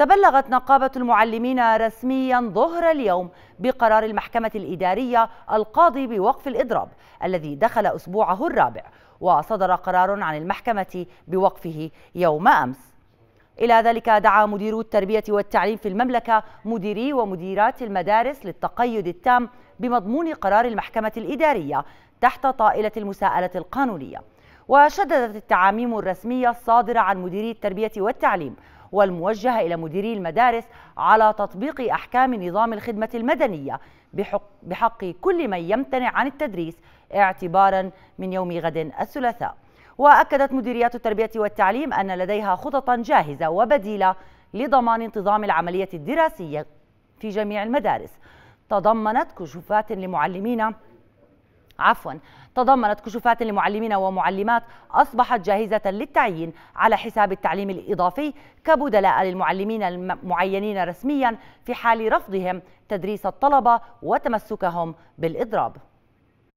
تبلغت نقابة المعلمين رسميا ظهر اليوم بقرار المحكمة الإدارية القاضي بوقف الإضراب الذي دخل أسبوعه الرابع وصدر قرار عن المحكمة بوقفه يوم أمس إلى ذلك دعا مديرو التربية والتعليم في المملكة مديري ومديرات المدارس للتقيد التام بمضمون قرار المحكمة الإدارية تحت طائلة المساءلة القانونية وشددت التعاميم الرسمية الصادرة عن مديري التربية والتعليم والموجهة إلى مديري المدارس على تطبيق أحكام نظام الخدمة المدنية بحق, بحق كل من يمتنع عن التدريس اعتبارا من يوم غد الثلاثاء وأكدت مديريات التربية والتعليم أن لديها خططا جاهزة وبديلة لضمان انتظام العملية الدراسية في جميع المدارس تضمنت كشوفات لمعلمين عفوا تضمنت كشوفات لمعلمين ومعلمات أصبحت جاهزة للتعيين على حساب التعليم الإضافي كبدلاء للمعلمين المعينين رسميا في حال رفضهم تدريس الطلبة وتمسكهم بالإضراب